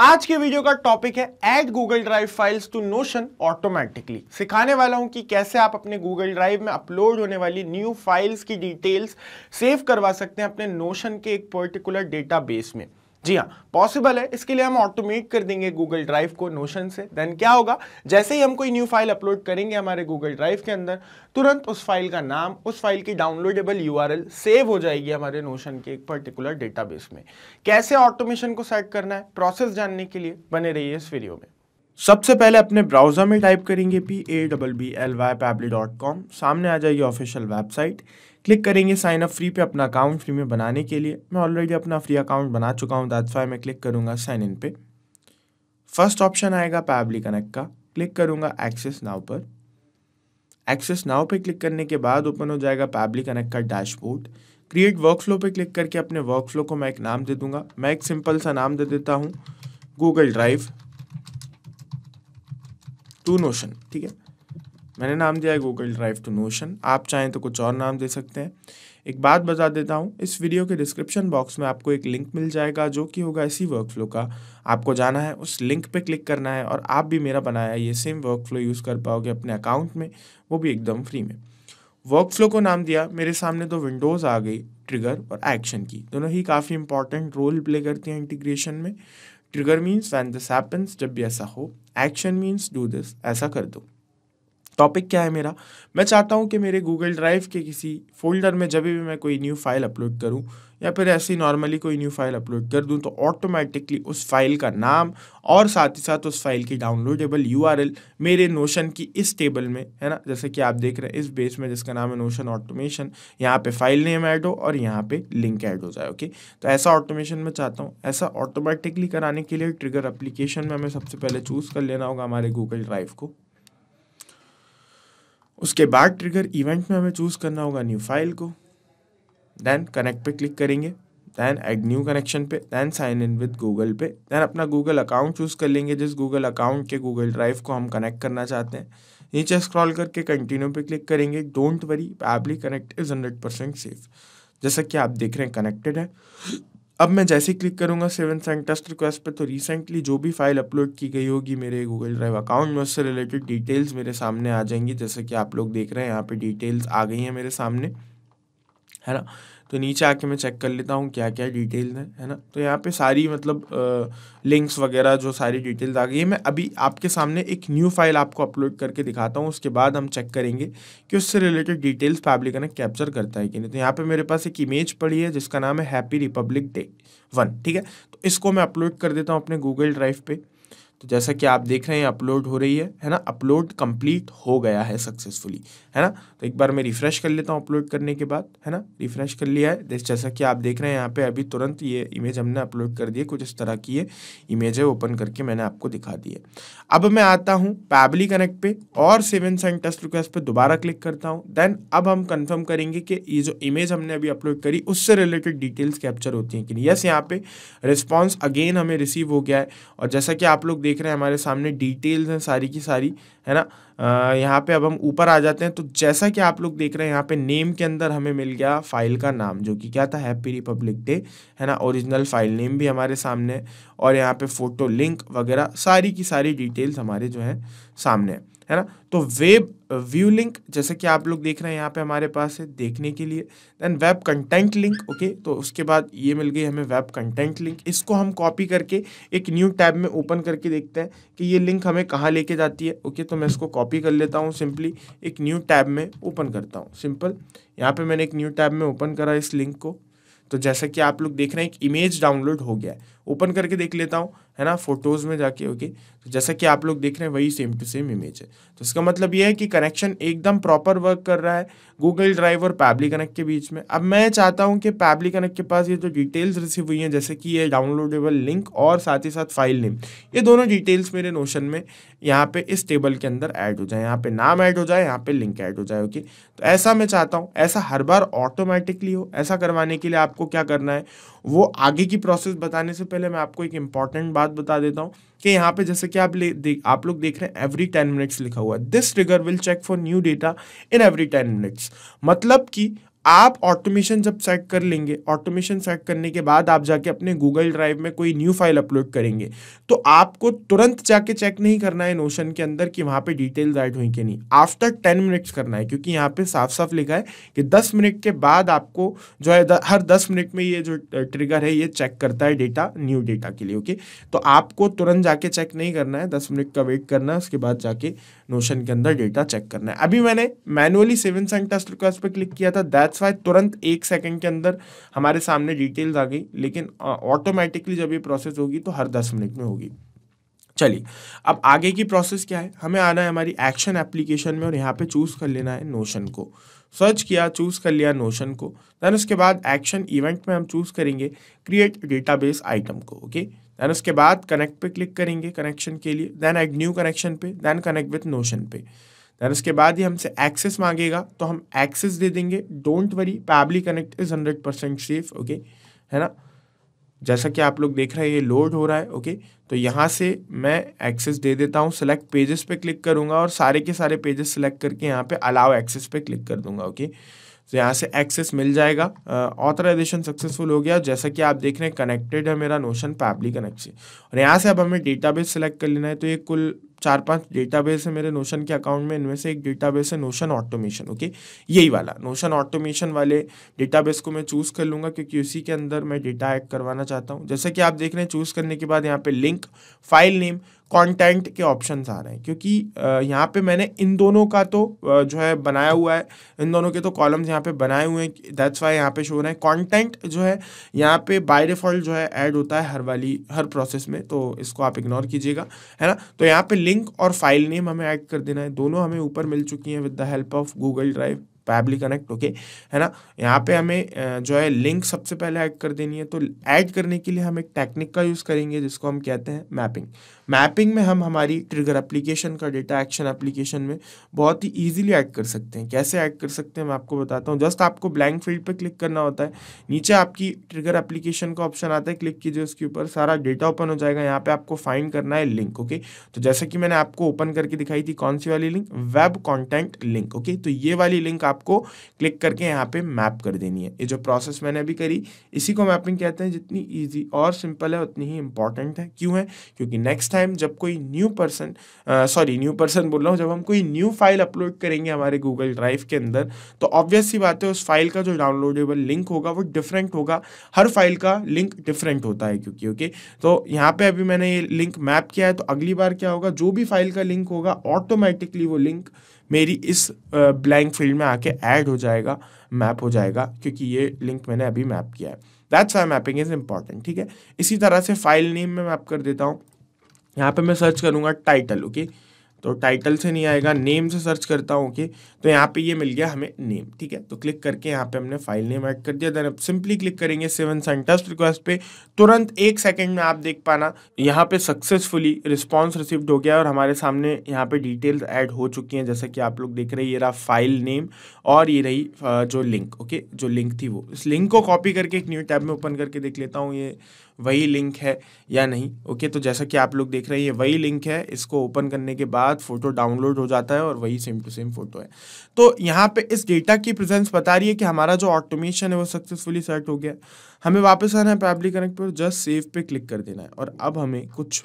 आज के वीडियो का टॉपिक है add Google Drive files to Notion automatically सिखाने वाला हूं कि कैसे आप अपने गूगल ड्राइव में अपलोड होने वाली न्यू फाइल्स की डिटेल्स सेव करवा सकते हैं अपने नोशन के एक पर्टिकुलर डेटाबेस में जी हाँ पॉसिबल है इसके लिए हम ऑटोमेट कर देंगे गूगल ड्राइव को नोशन से देन क्या होगा जैसे ही हम कोई न्यू फाइल अपलोड करेंगे हमारे गूगल ड्राइव के अंदर तुरंत उस फाइल का नाम उस फाइल की डाउनलोडेबल यूआरएल सेव हो जाएगी हमारे नोशन के एक पर्टिकुलर डेटाबेस में कैसे ऑटोमेशन को सेट करना है प्रोसेस जानने के लिए बने रहिए इस वीडियो में सबसे पहले अपने ब्राउज़र में टाइप करेंगे P A double B L Y Pabbly dot com सामने आ जाएगी ऑफिशियल वेबसाइट क्लिक करेंगे साइन अप फ्री पे अपना अकाउंट फ्री में बनाने के लिए मैं ऑलरेडी अपना फ्री अकाउंट बना चुका हूँ दैट्स वाई मैं क्लिक करूँगा साइन इन पे फर्स्ट ऑप्शन आएगा पैबली कनेक्ट का क्लिक करूँगा एक्सेस नाव पर एक्सेस नाव पे क्लिक करने के बाद ओपन हो जाएगा पैबली कनेक्ट का डैशबोर्ड क्रिएट वर्क फ्लो पर क्लिक करके अपने वर्क फ्लो को मैं एक नाम दे दूंगा मैं एक सिंपल सा नाम दे देता हूँ गूगल ड्राइव टू नोशन ठीक है मैंने नाम दिया है गूगल ड्राइव टू नोशन आप चाहें तो कुछ और नाम दे सकते हैं एक बात बता देता हूँ इस वीडियो के डिस्क्रिप्शन बॉक्स में आपको एक लिंक मिल जाएगा जो कि होगा इसी वर्कफ्लो का आपको जाना है उस लिंक पे क्लिक करना है और आप भी मेरा बनाया ये सेम वर्कफ्लो यूज़ कर पाओगे अपने अकाउंट में वो भी एकदम फ्री में वर्कफ्लो को नाम दिया मेरे सामने तो विंडोज़ आ गई ट्रिगर और एक्शन की दोनों ही काफ़ी इंपॉर्टेंट रोल प्ले करती हैं इंटीग्रेशन में trigger means when this happens jab bhi aisa ho action means do this aisa kar do topic क्या है मेरा मैं चाहता हूँ कि मेरे गूगल ड्राइव के किसी फोल्डर में जब भी मैं कोई न्यू फाइल अपलोड करूँ या फिर ऐसी नॉर्मली कोई न्यू फाइल अपलोड कर दूँ तो ऑटोमेटिकली उस फाइल का नाम और साथ ही साथ उस फाइल की डाउनलोडेबल यू मेरे नोशन की इस टेबल में है ना जैसे कि आप देख रहे हैं इस बेस में जिसका नाम है नोशन ऑटोमेशन यहाँ पे फाइल नेम ऐड हो और यहाँ पे लिंक ऐड हो जाए ओके तो ऐसा ऑटोमेशन मैं चाहता हूँ ऐसा ऑटोमेटिकली कराने के लिए ट्रिगर अप्लीकेशन में हमें सबसे पहले चूज़ कर लेना होगा हमारे गूगल ड्राइव को उसके बाद ट्रिगर इवेंट में हमें चूज़ करना होगा न्यू फाइल को देन कनेक्ट पे क्लिक करेंगे देन एड न्यू कनेक्शन पे then sign in with Google पे देन अपना गूगल अकाउंट चूज़ कर लेंगे जिस गूगल अकाउंट के गूगल ड्राइव को हम कनेक्ट करना चाहते हैं नीचे स्क्रॉल करके कंटिन्यू पे क्लिक करेंगे don't worry Pabbly Connect is hundred percent safe जैसा कि आप देख रहे हैं कनेक्टेड है अब मैं जैसे क्लिक करूंगा सेवन सेंट टेस्ट रिक्वेस्ट पे तो रिसेंटली जो भी फाइल अपलोड की गई होगी मेरे गूगल ड्राइव अकाउंट में उससे रिलेटेड डिटेल्स मेरे सामने आ जाएंगी जैसे कि आप लोग देख रहे हैं यहाँ पे डिटेल्स आ गई हैं मेरे सामने है ना तो नीचे आके मैं चेक कर लेता हूँ क्या क्या डिटेल है है ना तो यहाँ पे सारी मतलब लिंक्स वगैरह जो सारी डिटेल्स आ गई है मैं अभी आपके सामने एक न्यू फाइल आपको अपलोड करके दिखाता हूँ उसके बाद हम चेक करेंगे कि उससे रिलेटेड डिटेल्स पब्लिक ने कैप्चर करता है कि नहीं तो यहाँ पर मेरे पास एक इमेज पड़ी है जिसका नाम है हैप्पी रिपब्लिक डे वन ठीक है तो इसको मैं अपलोड कर देता हूँ अपने गूगल ड्राइव पर तो जैसा कि आप देख रहे हैं अपलोड हो रही है है ना अपलोड कंप्लीट हो गया है सक्सेसफुली है ना तो एक बार मैं रिफ्रेश कर लेता हूँ अपलोड करने के बाद है ना रिफ्रेश कर लिया है जैसा कि आप देख रहे हैं यहाँ पे अभी तुरंत ये इमेज हमने अपलोड कर दी है कुछ इस तरह की ये इमेज है ओपन करके मैंने आपको दिखा दी है अब मैं आता हूँ पैबली कनेक्ट पे और सेवन साइन टेस्ट रिक्वेस्ट पर दोबारा क्लिक करता हूँ देन अब हम कन्फर्म करेंगे कि ये जो इमेज हमने अभी अपलोड करी उससे रिलेटेड डिटेल्स कैप्चर होती हैं कि नहीं यस यहाँ पे रिस्पॉन्स अगेन हमें रिसीव हो गया है और जैसा कि आप लोग देख रहे हैं हमारे सामने डिटेल्स हैं सारी की सारी है ना यहाँ पे अब हम ऊपर आ जाते हैं तो जैसा कि आप लोग देख रहे हैं यहाँ पे नेम के अंदर हमें मिल गया फाइल का नाम जो कि क्या था हैप्पी रिपब्लिक डे है ना ओरिजिनल फाइल नेम भी हमारे सामने है और यहाँ पे फ़ोटो लिंक वगैरह सारी की सारी डिटेल्स हमारे जो है सामने है है ना तो वेब व्यू लिंक जैसे कि आप लोग देख रहे हैं यहाँ पे हमारे पास है देखने के लिए then web content link okay तो उसके बाद ये मिल गई हमें वेब कंटेंट लिंक इसको हम कॉपी करके एक न्यू टैब में ओपन करके देखते हैं कि ये लिंक हमें कहाँ लेके जाती है ओके तो मैं इसको कॉपी कर लेता हूँ सिंपली एक न्यू टैब में ओपन करता हूँ सिंपल यहाँ पर मैंने एक न्यू टैब में ओपन करा इस लिंक को तो जैसा कि आप लोग देख रहे हैं एक इमेज डाउनलोड हो गया है ओपन करके देख लेता हूँ है ना फोटोज़ में जाके ओके तो जैसा कि आप लोग देख रहे हैं वही सेम टू सेम इमेज है तो इसका मतलब ये है कि कनेक्शन एकदम प्रॉपर वर्क कर रहा है गूगल ड्राइव और पैबली कनेक्ट के बीच में अब मैं चाहता हूँ कि पैबली कनेक्ट के पास ये जो डिटेल्स रिसीव हुई हैं जैसे कि ये डाउनलोडेबल लिंक और साथ ही साथ फाइल नेम ये दोनों डिटेल्स मेरे नोशन में यहाँ पे इस टेबल के अंदर ऐड हो जाए यहाँ पे नाम ऐड हो जाए यहाँ पे लिंक ऐड हो जाए ओके तो ऐसा मैं चाहता हूँ ऐसा हर बार ऑटोमेटिकली हो ऐसा करवाने के लिए आपको क्या करना है वो आगे की प्रोसेस बताने से पहले मैं आपको एक इंपॉर्टेंट बात बता देता हूँ कि यहाँ पे जैसे कि आप ले देख आप लोग देख रहे हैं एवरी टेन मिनट्स लिखा हुआ है this trigger will check for new data in every ten minutes मतलब कि आप ऑटोमेशन जब सेट कर लेंगे ऑटोमेशन सेट करने के बाद आप जाके अपने गूगल ड्राइव में कोई न्यू फाइल अपलोड करेंगे तो आपको तुरंत जाके चेक नहीं करना है नोशन के अंदर कि वहाँ पे डिटेल्स ऐड हुई कि नहीं आफ्टर टेन मिनट्स करना है क्योंकि यहाँ पे साफ साफ लिखा है कि दस मिनट के बाद आपको जो है हर दस मिनट में ये जो ट्रिगर है ये चेक करता है डेटा न्यू डेटा के लिए ओके तो आपको तुरंत जाके चेक नहीं करना है दस मिनट का वेट करना है उसके बाद जाके नोशन के अंदर डेटा चेक करना है अभी मैंने manually save and send test request पर क्लिक किया था दैट दैट्स वाई तुरंत एक सेकेंड के अंदर हमारे सामने डिटेल्स आ गई लेकिन ऑटोमेटिकली जब ये प्रोसेस होगी तो हर दस मिनट में होगी चलिए अब आगे की प्रोसेस क्या है हमें आना है हमारी एक्शन एप्लीकेशन में और यहाँ पे चूज़ कर लेना है नोशन को सर्च किया चूज़ कर लिया नोशन को दैन उसके बाद एक्शन इवेंट में हम चूज़ करेंगे क्रिएट डेटाबेस आइटम को ओके दैन उसके बाद कनेक्ट पे क्लिक करेंगे कनेक्शन के लिए देन एड न्यू कनेक्शन पे देन कनेक्ट विथ नोशन पे देन उसके बाद ये हमसे एक्सेस मांगेगा तो हम एक्सेस दे देंगे don't worry Pabbly Connect is hundred percent safe okay है ना जैसा कि आप लोग देख रहे हैं ये लोड हो रहा है ओके तो यहाँ से मैं एक्सेस दे देता हूँ सेलेक्ट पेजेस पे क्लिक करूँगा और सारे के सारे पेजेस सेलेक्ट करके यहाँ पे अलाउ एक्सेस पे क्लिक कर दूंगा ओके तो यहाँ से एक्सेस मिल जाएगा ऑथराइजेशन uh, सक्सेसफुल हो गया जैसा कि आप देख रहे हैं कनेक्टेड है मेरा नोशन पैबली कनेक्ट से और यहाँ से अब हमें डेटाबेस सेलेक्ट कर लेना है तो ये कुल चार पांच डेटाबेस है मेरे नोशन के अकाउंट में इनमें से एक डेटाबेस है नोशन ऑटोमेशन ओके यही वाला नोशन ऑटोमेशन वाले डेटाबेस को मैं चूज़ कर लूंगा क्योंकि उसी के अंदर मैं डेटा एड करवाना चाहता हूँ जैसे कि आप देख रहे हैं चूज़ करने के बाद यहाँ पे लिंक फाइल नेम कंटेंट के ऑप्शंस आ रहे हैं क्योंकि यहाँ पे मैंने इन दोनों का तो जो है बनाया हुआ है इन दोनों के तो कॉलम्स यहाँ पे बनाए हुए हैं दैट्स वाई यहाँ पे शो रहे हैं कंटेंट जो है यहाँ पे बाय डिफॉल्ट जो है ऐड होता है हर वाली हर प्रोसेस में तो इसको आप इग्नोर कीजिएगा है ना तो यहाँ पे लिंक और फाइल नेम हमें ऐड कर देना है दोनों हमें ऊपर मिल चुकी हैं with the help of Google Drive Pabbly Connect okay है ना यहाँ पे हमें जो है लिंक सबसे पहले ऐड कर देनी है तो ऐड करने के लिए हम एक टेक्निक का यूज़ करेंगे जिसको हम कहते हैं मैपिंग मैपिंग में हम हमारी ट्रिगर एप्लीकेशन का डेटा एक्शन एप्लीकेशन में बहुत ही ईजिली ऐड कर सकते हैं कैसे ऐड कर सकते हैं मैं आपको बताता हूँ जस्ट आपको ब्लैंक फील्ड पर क्लिक करना होता है नीचे आपकी ट्रिगर एप्लीकेशन का ऑप्शन आता है क्लिक कीजिए उसके ऊपर सारा डेटा ओपन हो जाएगा यहाँ पर आपको फाइंड करना है लिंक ओके तो जैसे कि मैंने आपको ओपन करके दिखाई थी कौन सी वाली link web content link okay तो ये वाली लिंक आपको क्लिक करके यहाँ पे मैप कर देनी है ये जो प्रोसेस मैंने अभी करी इसी को मैपिंग कहते हैं जितनी ईजी और सिंपल है उतनी ही इंपॉर्टेंट है क्यों है क्योंकि नेक्स्ट टाइम जब कोई new person sorry new person बोल रहा हूँ जब हम कोई न्यू फाइल अपलोड करेंगे हमारे गूगल ड्राइव के अंदर तो ऑब्वियस सी बात है उस फाइल का जो डाउनलोडेबल लिंक होगा वो डिफरेंट होगा हर फाइल का लिंक डिफरेंट होता है क्योंकि ओके तो यहाँ पे अभी मैंने ये लिंक मैप किया है तो अगली बार क्या होगा जो भी फाइल का लिंक होगा ऑटोमेटिकली वो लिंक मेरी इस ब्लैंक फील्ड में आके ऐड हो जाएगा मैप हो जाएगा क्योंकि ये लिंक मैंने अभी मैप किया है that's why mapping is important ठीक है इसी तरह से फाइल नेम में मैप कर देता हूँ यहाँ पे मैं सर्च करूंगा टाइटल ओके तो टाइटल से नहीं आएगा नेम से सर्च करता हूँ ओके तो यहाँ पे ये मिल गया हमें नेम ठीक है तो क्लिक करके यहाँ पे हमने फाइल नेम ऐड कर दिया देन अब सिंपली क्लिक करेंगे सेवन सेंटेस्ट रिक्वेस्ट पे तुरंत एक सेकंड में आप देख पाना यहाँ पे सक्सेसफुली रिस्पॉन्स रिसीव्ड हो गया और हमारे सामने यहाँ पे डिटेल्स ऐड हो चुकी हैं जैसा कि आप लोग देख रहे हैं ये रहा फाइल नेम और ये रही जो लिंक ओके जो लिंक थी वो इस लिंक को कॉपी करके एक न्यू टैब में ओपन करके देख लेता हूँ ये वही लिंक है या नहीं ओके तो जैसा कि आप लोग देख रहे हैं ये वही लिंक है इसको ओपन करने के बाद बाद फ़ोटो डाउनलोड हो जाता है और वही सेम टू सेम फ़ोटो है तो यहाँ पे इस डेटा की प्रेजेंस बता रही है कि हमारा जो ऑटोमेशन है वो सक्सेसफुली सेट हो गया हमें वापस आना है पब्लिक कनेक्ट पर जस्ट सेव पे क्लिक कर देना है और अब हमें कुछ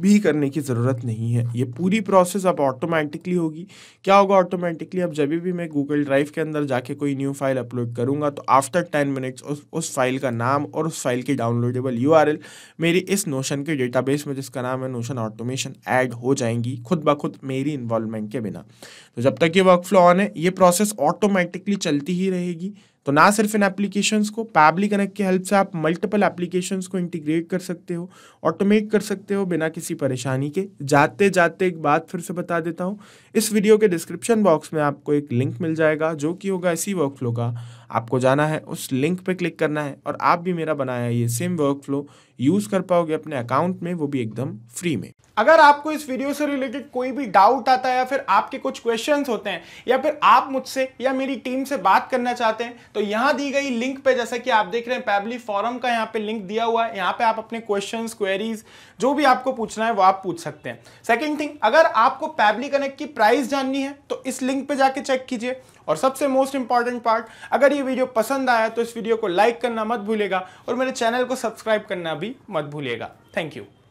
भी करने की ज़रूरत नहीं है ये पूरी प्रोसेस अब ऑटोमेटिकली होगी क्या होगा ऑटोमेटिकली अब जब भी मैं गूगल ड्राइव के अंदर जाके कोई न्यू फाइल अपलोड करूँगा तो आफ्टर टेन मिनट्स उस उस फाइल का नाम और उस फाइल की डाउनलोडेबल यू मेरी इस नोशन के डेटाबेस में जिसका नाम है नोशन ऑटोमेशन ऐड हो जाएंगी खुद ब खुद मेरी इन्वॉल्वमेंट के बिना तो जब तक ये वर्क फ्लो ऑन है ये प्रोसेस ऑटोमेटिकली चलती ही रहेगी तो ना सिर्फ इन एप्लीकेशन को पैबली कनेक्ट की हेल्प से आप मल्टीपल एप्लीकेशन को इंटीग्रेट कर सकते हो ऑटोमेट कर सकते हो बिना किसी परेशानी के जाते जाते एक बात फिर से बता देता हूँ इस वीडियो के डिस्क्रिप्शन बॉक्स में आपको एक लिंक मिल जाएगा जो कि होगा इसी वर्क फ्लो का आपको जाना है उस लिंक पर क्लिक करना है और आप भी मेरा बनाया ये सेम वर्क फ्लो यूज़ कर पाओगे अपने अकाउंट में वो भी एकदम फ्री में अगर आपको इस वीडियो से रिलेटेड कोई भी डाउट आता है या फिर आपके कुछ क्वेश्चंस होते हैं या फिर आप मुझसे या मेरी टीम से बात करना चाहते हैं तो यहां दी गई लिंक पे जैसा कि आप देख रहे हैं पैबली फॉरम का यहां पे लिंक दिया हुआ है यहां पे आप अपने क्वेश्चन क्वेरीज जो भी आपको पूछना है वो आप पूछ सकते हैं सेकेंड थिंग अगर आपको पैबली कनेक्ट की प्राइस जाननी है तो इस लिंक पे जाके चेक कीजिए और सबसे मोस्ट इंपॉर्टेंट पार्ट अगर ये वीडियो पसंद आया तो इस वीडियो को लाइक करना मत भूलेगा और मेरे चैनल को सब्सक्राइब करना भी मत भूलेगा थैंक यू